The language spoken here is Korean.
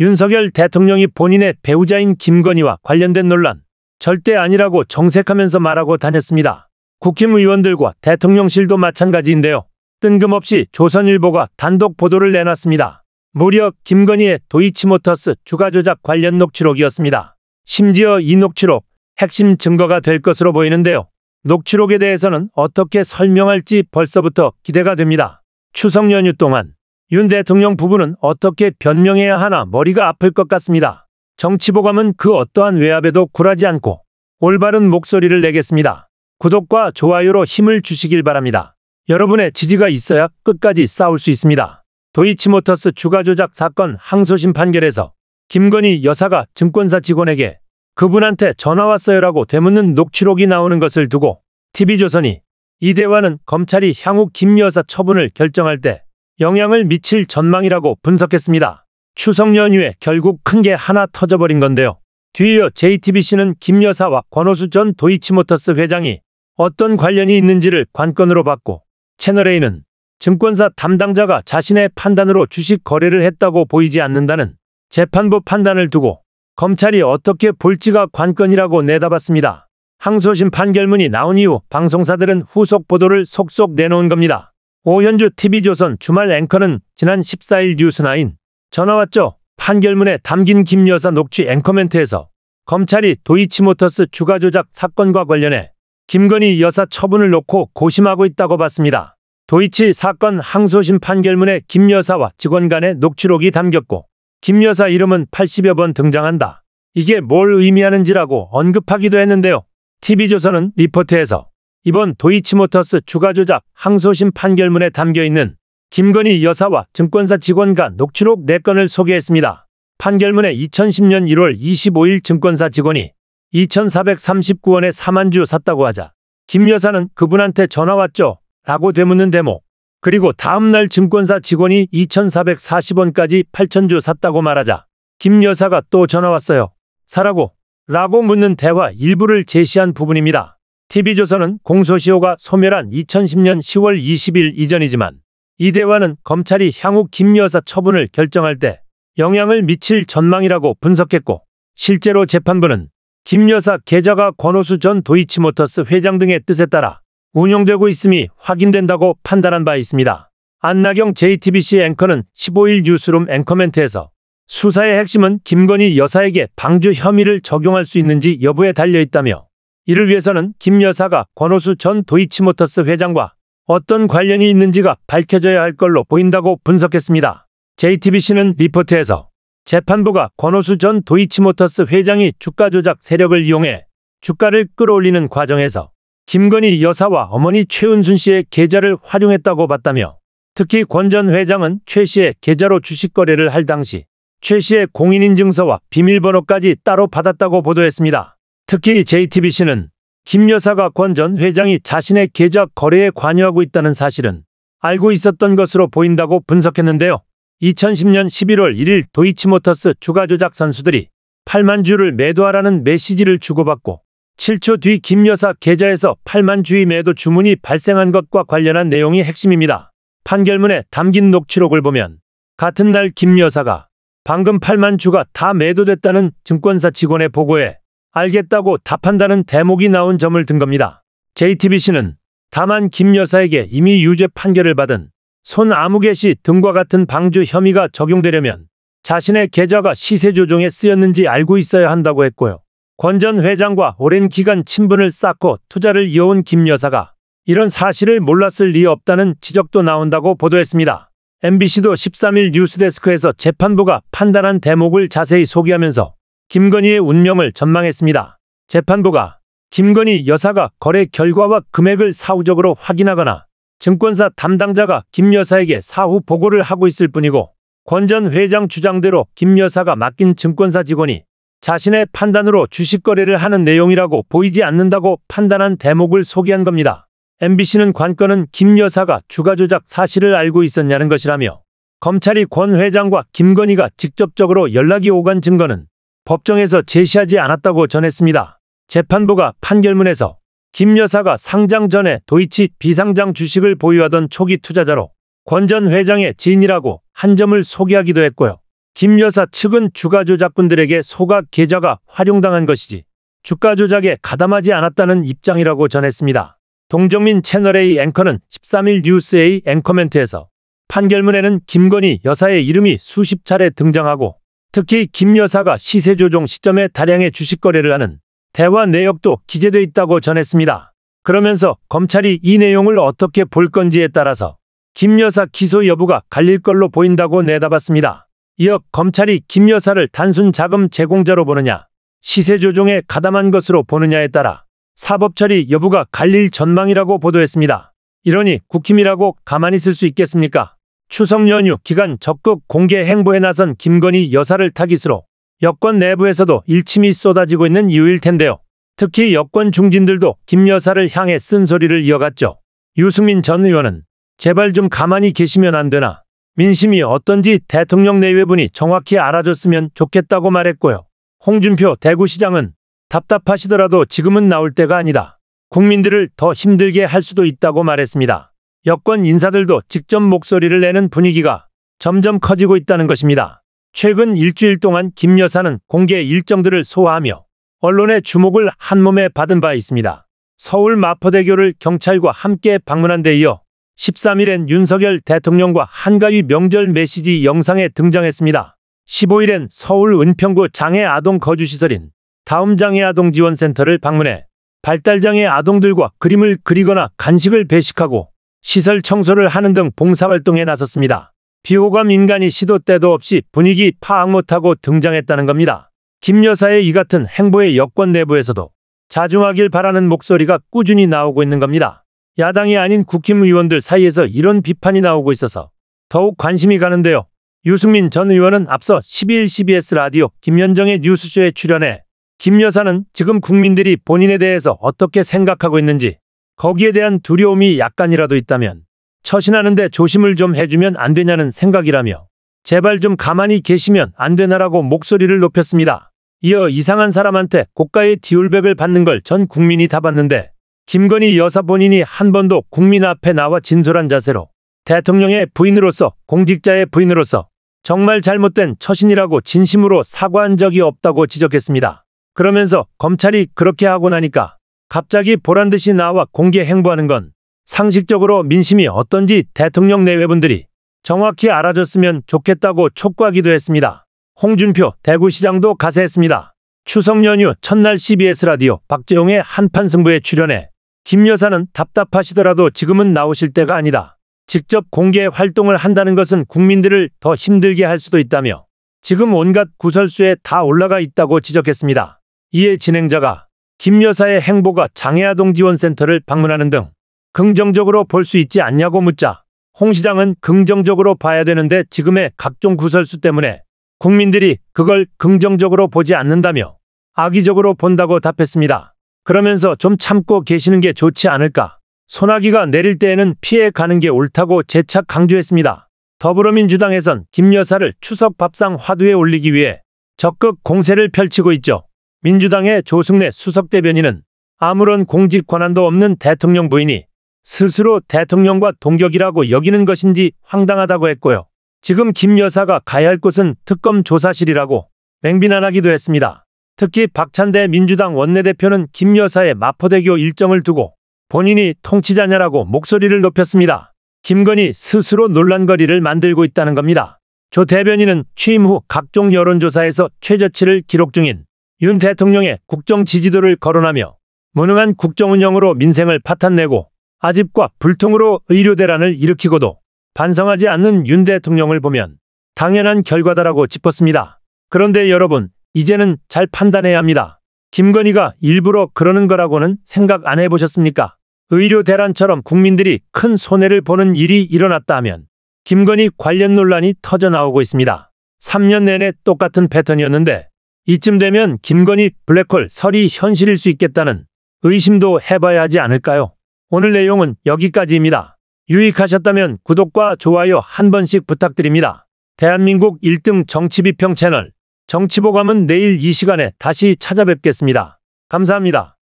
윤석열 대통령이 본인의 배우자인 김건희와 관련된 논란 절대 아니라고 정색하면서 말하고 다녔습니다. 국힘의원들과 대통령실도 마찬가지인데요. 뜬금없이 조선일보가 단독 보도를 내놨습니다. 무려 김건희의 도이치모터스 주가 조작 관련 녹취록이었습니다. 심지어 이 녹취록 핵심 증거가 될 것으로 보이는데요. 녹취록에 대해서는 어떻게 설명할지 벌써부터 기대가 됩니다. 추석 연휴 동안 윤 대통령 부부는 어떻게 변명해야 하나 머리가 아플 것 같습니다. 정치보감은 그 어떠한 외압에도 굴하지 않고 올바른 목소리를 내겠습니다. 구독과 좋아요로 힘을 주시길 바랍니다. 여러분의 지지가 있어야 끝까지 싸울 수 있습니다. 도이치모터스 주가 조작 사건 항소심 판결에서 김건희 여사가 증권사 직원에게 그분한테 전화 왔어요라고 되묻는 녹취록이 나오는 것을 두고 TV조선이 이대화는 검찰이 향후 김 여사 처분을 결정할 때 영향을 미칠 전망이라고 분석했습니다. 추석 연휴에 결국 큰 게 하나 터져버린 건데요. 뒤이어 JTBC는 김 여사와 권호수 전 도이치모터스 회장이 어떤 관련이 있는지를 관건으로 봤고 채널A는 증권사 담당자가 자신의 판단으로 주식 거래를 했다고 보이지 않는다는 재판부 판단을 두고 검찰이 어떻게 볼지가 관건이라고 내다봤습니다. 항소심 판결문이 나온 이후 방송사들은 후속 보도를 속속 내놓은 겁니다. 오현주 TV조선 주말 앵커는 지난 14일 뉴스나인 전화 왔죠. 판결문에 담긴 김 여사 녹취 앵커멘트에서 검찰이 도이치모터스 주가 조작 사건과 관련해 김건희 여사 처분을 놓고 고심하고 있다고 봤습니다. 도이치 사건 항소심 판결문에 김 여사와 직원 간의 녹취록이 담겼고 김 여사 이름은 80여 번 등장한다. 이게 뭘 의미하는지라고 언급하기도 했는데요. TV조선은 리포트에서 이번 도이치모터스 주가 조작 항소심 판결문에 담겨 있는 김건희 여사와 증권사 직원간 녹취록 4건을 소개했습니다. 판결문에 2010년 1월 25일 증권사 직원이 2,439원에 4만주 샀다고 하자 김 여사는 그분한테 전화 왔죠? 라고 되묻는 대목. 그리고 다음날 증권사 직원이 2,440원까지 8천주 샀다고 말하자 김 여사가 또 전화 왔어요. 사라고 라고 묻는 대화 일부를 제시한 부분입니다. TV조선은 공소시효가 소멸한 2010년 10월 20일 이전이지만 이대화는 검찰이 향후 김 여사 처분을 결정할 때 영향을 미칠 전망이라고 분석했고 실제로 재판부는 김 여사 계좌가 권호수 전 도이치모터스 회장 등의 뜻에 따라 운영되고 있음이 확인된다고 판단한 바 있습니다. 안나경 JTBC 앵커는 15일 뉴스룸 앵커멘트에서 수사의 핵심은 김건희 여사에게 방조 혐의를 적용할 수 있는지 여부에 달려 있다며 이를 위해서는 김 여사가 권오수전 도이치모터스 회장과 어떤 관련이 있는지가 밝혀져야 할 걸로 보인다고 분석했습니다. JTBC는 리포트에서 재판부가 권오수전 도이치모터스 회장이 주가 조작 세력을 이용해 주가를 끌어올리는 과정에서 김건희 여사와 어머니 최은순 씨의 계좌를 활용했다고 봤다며 특히 권 전 회장은 최 씨의 계좌로 주식 거래를 할 당시 최 씨의 공인인증서와 비밀번호까지 따로 받았다고 보도했습니다. 특히 JTBC는 김 여사가 권 전 회장이 자신의 계좌 거래에 관여하고 있다는 사실은 알고 있었던 것으로 보인다고 분석했는데요. 2010년 11월 1일 도이치모터스 주가 조작 선수들이 8만 주를 매도하라는 메시지를 주고받고 7초 뒤 김 여사 계좌에서 8만 주의 매도 주문이 발생한 것과 관련한 내용이 핵심입니다. 판결문에 담긴 녹취록을 보면 같은 날 김 여사가 방금 8만 주가 다 매도됐다는 증권사 직원의 보고에 알겠다고 답한다는 대목이 나온 점을 든 겁니다. JTBC는 다만 김 여사에게 이미 유죄 판결을 받은 손 아무개 씨 등과 같은 방주 혐의가 적용되려면 자신의 계좌가 시세 조정에 쓰였는지 알고 있어야 한다고 했고요. 권 전 회장과 오랜 기간 친분을 쌓고 투자를 이어온 김 여사가 이런 사실을 몰랐을 리 없다는 지적도 나온다고 보도했습니다. MBC도 13일 뉴스데스크에서 재판부가 판단한 대목을 자세히 소개하면서 김건희의 운명을 전망했습니다. 재판부가 김건희 여사가 거래 결과와 금액을 사후적으로 확인하거나 증권사 담당자가 김 여사에게 사후 보고를 하고 있을 뿐이고 권 전 회장 주장대로 김 여사가 맡긴 증권사 직원이 자신의 판단으로 주식 거래를 하는 내용이라고 보이지 않는다고 판단한 대목을 소개한 겁니다. MBC는 관건은 김 여사가 주가 조작 사실을 알고 있었냐는 것이라며 검찰이 권 회장과 김건희가 직접적으로 연락이 오간 증거는 법정에서 제시하지 않았다고 전했습니다. 재판부가 판결문에서 김 여사가 상장 전에 도이치 비상장 주식을 보유하던 초기 투자자로 권 전 회장의 지인이라고 한 점을 소개하기도 했고요. 김 여사 측은 주가 조작꾼들에게 소각 계좌가 활용당한 것이지 주가 조작에 가담하지 않았다는 입장이라고 전했습니다. 동정민 채널A 앵커는 13일 뉴스A 앵커멘트에서 판결문에는 김건희 여사의 이름이 수십 차례 등장하고 특히 김 여사가 시세 조정 시점에 다량의 주식 거래를 하는 대화 내역도 기재돼 있다고 전했습니다. 그러면서 검찰이 이 내용을 어떻게 볼 건지에 따라서 김 여사 기소 여부가 갈릴 걸로 보인다고 내다봤습니다. 이어 검찰이 김 여사를 단순 자금 제공자로 보느냐, 시세 조정에 가담한 것으로 보느냐에 따라 사법 처리 여부가 갈릴 전망이라고 보도했습니다. 이러니 국힘이라고 가만히 있을 수 있겠습니까? 추석 연휴 기간 적극 공개 행보에 나선 김건희 여사를 타깃으로 여권 내부에서도 일침이 쏟아지고 있는 이유일 텐데요. 특히 여권 중진들도 김 여사를 향해 쓴소리를 이어갔죠. 유승민 전 의원은 제발 좀 가만히 계시면 안 되나. 민심이 어떤지 대통령 내외분이 정확히 알아줬으면 좋겠다고 말했고요. 홍준표 대구시장은 답답하시더라도 지금은 나올 때가 아니다. 국민들을 더 힘들게 할 수도 있다고 말했습니다. 여권 인사들도 직접 목소리를 내는 분위기가 점점 커지고 있다는 것입니다. 최근 일주일 동안 김 여사는 공개 일정들을 소화하며 언론의 주목을 한몸에 받은 바 있습니다. 서울 마포대교를 경찰과 함께 방문한 데 이어 13일엔 윤석열 대통령과 한가위 명절 메시지 영상에 등장했습니다. 15일엔 서울 은평구 장애 아동 거주시설인 다음 장애 아동 지원센터를 방문해 발달장애 아동들과 그림을 그리거나 간식을 배식하고 시설 청소를 하는 등 봉사활동에 나섰습니다. 비호감 인간이 시도 때도 없이 분위기 파악 못하고 등장했다는 겁니다. 김 여사의 이 같은 행보의 여권 내부에서도 자중하길 바라는 목소리가 꾸준히 나오고 있는 겁니다. 야당이 아닌 국힘 의원들 사이에서 이런 비판이 나오고 있어서 더욱 관심이 가는데요. 유승민 전 의원은 앞서 12일 CBS 라디오 김현정의 뉴스쇼에 출연해 김 여사는 지금 국민들이 본인에 대해서 어떻게 생각하고 있는지 거기에 대한 두려움이 약간이라도 있다면 처신하는데 조심을 좀 해주면 안 되냐는 생각이라며 제발 좀 가만히 계시면 안 되나라고 목소리를 높였습니다. 이어 이상한 사람한테 고가의 디올백을 받는 걸 전 국민이 다 봤는데 김건희 여사 본인이 한 번도 국민 앞에 나와 진솔한 자세로 대통령의 부인으로서 공직자의 부인으로서 정말 잘못된 처신이라고 진심으로 사과한 적이 없다고 지적했습니다. 그러면서 검찰이 그렇게 하고 나니까 갑자기 보란듯이 나와 공개 행보하는 건 상식적으로 민심이 어떤지 대통령 내외분들이 정확히 알아줬으면 좋겠다고 촉구하기도 했습니다. 홍준표 대구시장도 가세했습니다. 추석 연휴 첫날 CBS 라디오 박재용의 한판 승부에 출연해 김 여사는 답답하시더라도 지금은 나오실 때가 아니다. 직접 공개 활동을 한다는 것은 국민들을 더 힘들게 할 수도 있다며 지금 온갖 구설수에 다 올라가 있다고 지적했습니다. 이에 진행자가 김 여사의 행보가 장애아동 지원센터를 방문하는 등 긍정적으로 볼 수 있지 않냐고 묻자 홍 시장은 긍정적으로 봐야 되는데 지금의 각종 구설수 때문에 국민들이 그걸 긍정적으로 보지 않는다며 악의적으로 본다고 답했습니다. 그러면서 좀 참고 계시는 게 좋지 않을까. 소나기가 내릴 때에는 피해 가는 게 옳다고 재차 강조했습니다. 더불어민주당에선 김 여사를 추석 밥상 화두에 올리기 위해 적극 공세를 펼치고 있죠. 민주당의 조승래 수석 대변인은 아무런 공직 권한도 없는 대통령 부인이 스스로 대통령과 동격이라고 여기는 것인지 황당하다고 했고요. 지금 김 여사가 가야 할 곳은 특검 조사실이라고 맹비난하기도 했습니다. 특히 박찬대 민주당 원내대표는 김 여사의 마포대교 일정을 두고 본인이 통치자냐라고 목소리를 높였습니다. 김건희 스스로 논란거리를 만들고 있다는 겁니다. 조 대변인은 취임 후 각종 여론조사에서 최저치를 기록 중인 윤 대통령의 국정 지지도를 거론하며 무능한 국정 운영으로 민생을 파탄내고 아집과 불통으로 의료 대란을 일으키고도 반성하지 않는 윤 대통령을 보면 당연한 결과다라고 짚었습니다. 그런데 여러분, 이제는 잘 판단해야 합니다. 김건희가 일부러 그러는 거라고는 생각 안 해보셨습니까? 의료 대란처럼 국민들이 큰 손해를 보는 일이 일어났다 하면 김건희 관련 논란이 터져 나오고 있습니다. 3년 내내 똑같은 패턴이었는데 이쯤 되면 김건희 블랙홀 설이 현실일 수 있겠다는 의심도 해봐야 하지 않을까요? 오늘 내용은 여기까지입니다. 유익하셨다면 구독과 좋아요 한 번씩 부탁드립니다. 대한민국 1등 정치비평 채널 정치보감은 내일 이 시간에 다시 찾아뵙겠습니다. 감사합니다.